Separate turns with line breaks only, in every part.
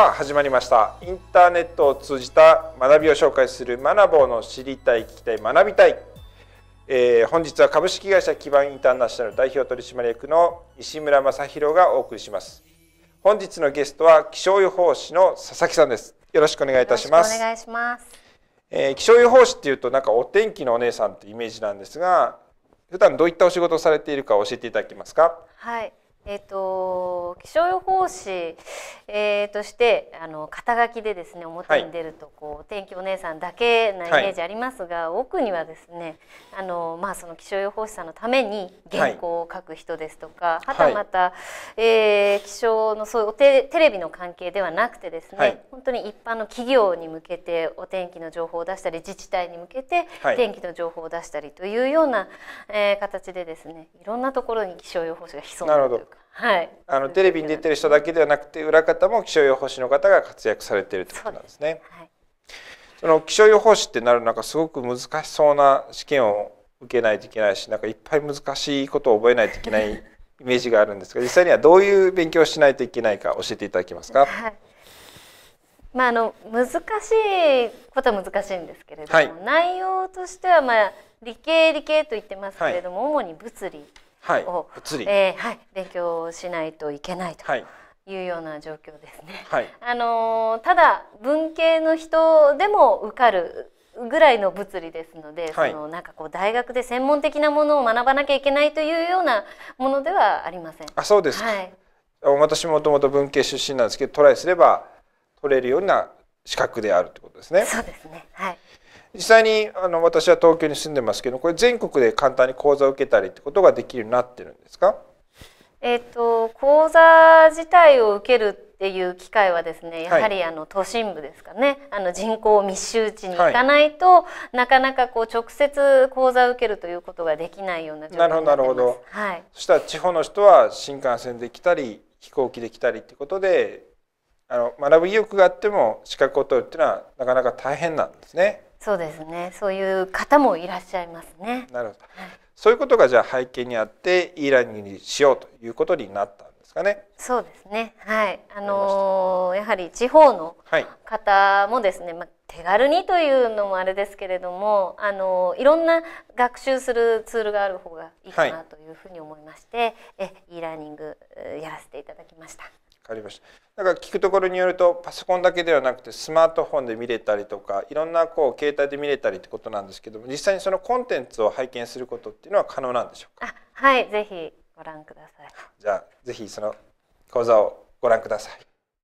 さあ始まりましたインターネットを通じた学びを紹介する学ぼうの知りたい聞きたい学びたい、えー、本日は株式会社基盤インターナショナル代表取締役の石村正弘がお送りします本日のゲストは気象予報士の佐々木さんですよろしくお願いいたしますお
願いします、
えー、気象予報士っていうとなんかお天気のお姉さんってイメージなんですが普段どういったお仕事をされているか教えていただけますか
はいえーと、気象予報士、えー、としてあの肩書きでですね表に出るとこう、はい、天気お姉さんだけなイメージありますが、はい、奥にはですねあの、まあ、その気象予報士さんのために原稿を書く人ですとか、はい、はたまた、えー、気象のそういうテテレビの関係ではなくてですね、本当に一般の企業に向けてお天気の情報を出したり自治体に向けて天気の情報を出したりというような、えー、形でですねいろんなところに気象予報士が潜んでいるというか。はい、
あのテレビに出てる人だけではなくて裏方も気象予報士の方が活躍されているということなんですね。その気象予報士ってなるなんかすごく難しそうな試験を受けないといけないしなんかいっぱい難しいことを覚えないといけないイメージがあるんですが実際にはどういう勉強をしないといけないか教えていただけますか、はい、
まあ、あの難しいことは難しいんですけれども、内容としては、まあ、理系理系と言ってますけれども、主に物理はい、物理、えー、はい、勉強しないといけないと。いいうような状況ですね。はい、あのただ文系の人でも受かるぐらいの物理ですので、はい、そのなんかこう大学で専門的なものを学ばなきゃいけないというようなものではありません。あ、
そうですはい、私もともと文系出身なんですけど、トライすれば取れるような資格であるということ
ですね。そうですね。はい。
実際にあの私は東京に住んでますけどこれ全国で簡単に講座を受けたりってことができるようになってる
んですかえっと、と講座自体を受けるっていう機会はですねやはりあの都心部ですかね、はい、あの人口密集地に行かないと、はい、なかなかこう直接講座を受けるということができないような状況になってますなるほど、はい、
そしたら地方の人は新幹線で来たり飛行機で来たりってことであの学ぶ意欲があっても資格を取るっていうのはなかなか大変なんで
すね。そうですねそういう方もいらっしゃいますね
なるほど、はい、そういうことがじゃあ背景にあってイーラングにしようということになったんで
すかねそうですねはいあのー、やはり地方の方もですね、まあ手軽にというのもあれですけれどもあのいろんな学習するツールがある方がいいかなというふうに思いまして、はい、え e ラーニングやらせていただきました。
かりました。だから聞くところによるとパソコンだけではなくてスマートフォンで見れたりとかいろんなこう携帯で見れたりってことなんですけども実際にそのコンテンツを拝見することっていうのは可能なんでしょうか
あはいぜひご覧ください
じゃあぜひその講座をご覧ください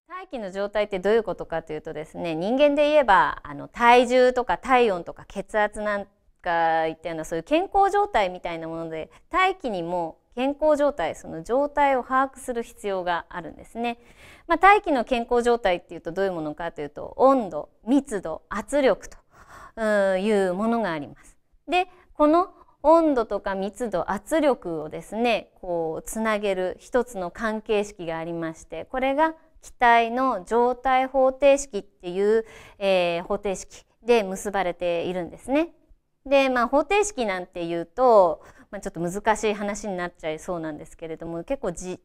大気の状態ってどういうことかというとですね人間で言えばあの体重とか体温とか血圧なんかいったようなそういう健康状態みたいなもので大気にも健康状態その状態を把握する必要があるんですね、まあ、大気の健康状態っていうとどういうものかというと温度密度圧力というものがありますでこの温度とか密度圧力をですねこうつなげる一つの関係式がありましてこれが気体の状態方程式っていう、えー、方程式で結ばれているんですね。で、まあ、方程式なんていうと、まあ、ちょっと難しい話になっちゃいそうなんですけれども結構じ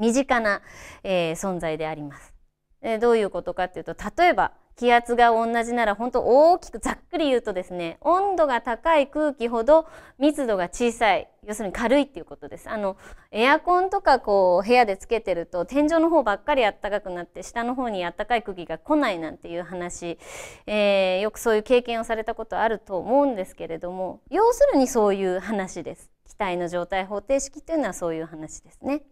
身近な、えー、存在であります。えどういうことかっていうと例えば気圧が同じなら本当大きくざっくり言うとですね温度が高い空気ほど密度が小さい要するに軽いっていうことですあのエアコンとかこう部屋でつけてると天井の方ばっかりあったかくなって下の方にあったかい空気が来ないなんていう話、えー、よくそういう経験をされたことあると思うんですけれども要するにそういう話です。気体の状態方程式っていうのはそういう話ですね。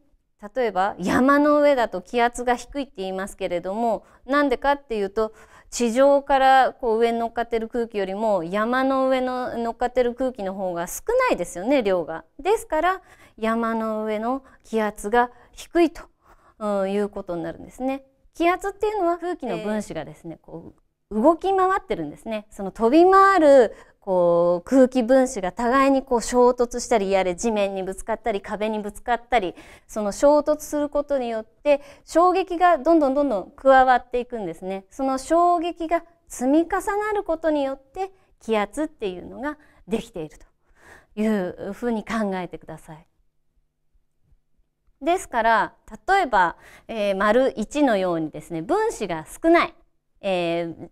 例えば山の上だと気圧が低いって言いますけれどもなんでかっていうと地上からこう上に乗っかってる空気よりも山の上の乗っかってる空気の方が少ないですよね量が。ですから山の上の気圧が低いということになるんですね。気圧っていうのは空気の分子がですね、えー、こう動き回ってるんですね。その飛び回るこう空気分子が互いにこう衝突したりやれ地面にぶつかったり壁にぶつかったりその衝突することによって衝撃がどんどんどんどん加わっていくんですね。その衝撃が積み重なることによって気圧っていうのができているというふうに考えてください。ですから例えば、えー、丸1のようにですね分子が少ない、えー、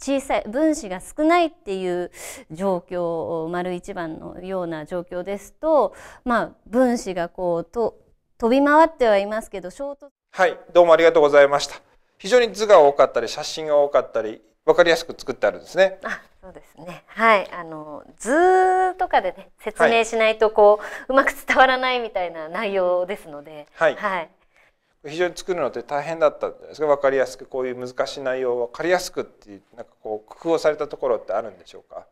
小さい分子が少ないっていう状況丸一番のような状況ですと、まあ、分子がこうと飛び回ってはいますけど衝突
はいどうもありがとうございました非常に図が多かったり写真が多かったりわかりやすく作ってあるんですね。あ、そう
ですね。はい、あの図とかでね説明しないとこう、はい、うまく伝わらないみたいな内容ですので、
はい、はい、非常に作るのって大変だったじゃないですか分かりやすくこういう難しい内容を分かりやすくっていうなんかこう工夫をされたところってあるんでしょうか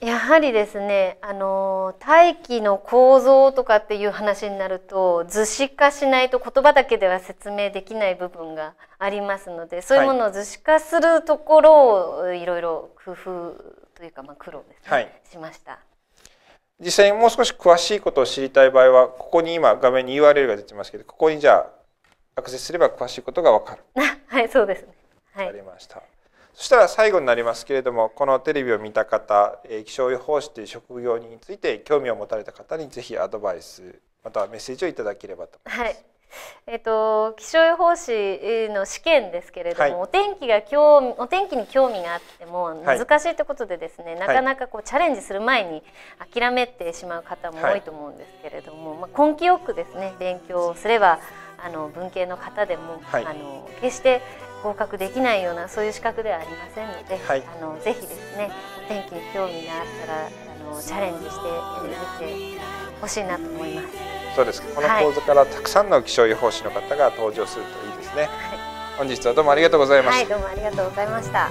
やはりですねあの大気の構造とかっていう話になると図式化しないと言葉だけでは説明できない部分がありますのでそういうものを図式化するところをいろいろ工夫というか、まあ、苦労ですね、はい、しました。
実際にもう少し詳しいことを知りたい場合はここに今画面に URL が出てますけどここにじゃあアクセスすれば詳しいことがわかる。はい、そうですね。はい。ありました。そしたら最後になりますけれども、このテレビを見た方、気象予報士という職業について興味を持たれた方にぜひアドバイス、またはメッセージをいただければと
思います。はい。えっと、気象予報士の試験ですけれども、はい、お天気が興お天気に興味があっても難しいということでですね、はい、なかなかこうチャレンジする前に諦めてしまう方も多いと思うんですけれども、はい、まあ、根気よくですね勉強すればあの文系の方でも、はい、あの決して合格できないようなそういう資格ではありませんので、はい、あのぜひですねお天気に興味があったらあのチャレンジしてみてほしいなと思います
そうですこの講座からたくさんの気象予報士の方が登場するといいですね、はい、本日はどうもありがとうございました、
はい、どうもありがとうございました